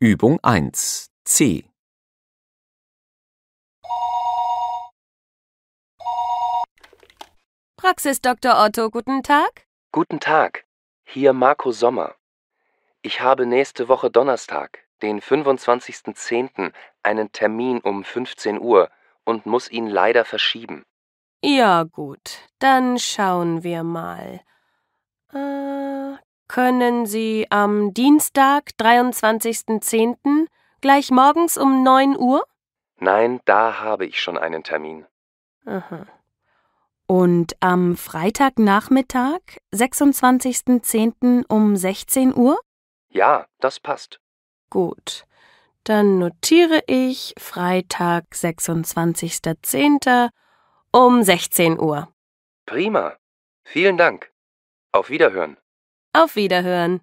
Übung 1 C Praxis Dr. Otto, guten Tag. Guten Tag, hier Marco Sommer. Ich habe nächste Woche Donnerstag, den 25.10., einen Termin um 15 Uhr und muss ihn leider verschieben. Ja gut, dann schauen wir mal können Sie am Dienstag, 23.10., gleich morgens um 9 Uhr? Nein, da habe ich schon einen Termin. Aha. Und am Freitagnachmittag, 26.10. um 16 Uhr? Ja, das passt. Gut. Dann notiere ich Freitag, 26.10. um 16 Uhr. Prima. Vielen Dank. Auf Wiederhören. Auf Wiederhören!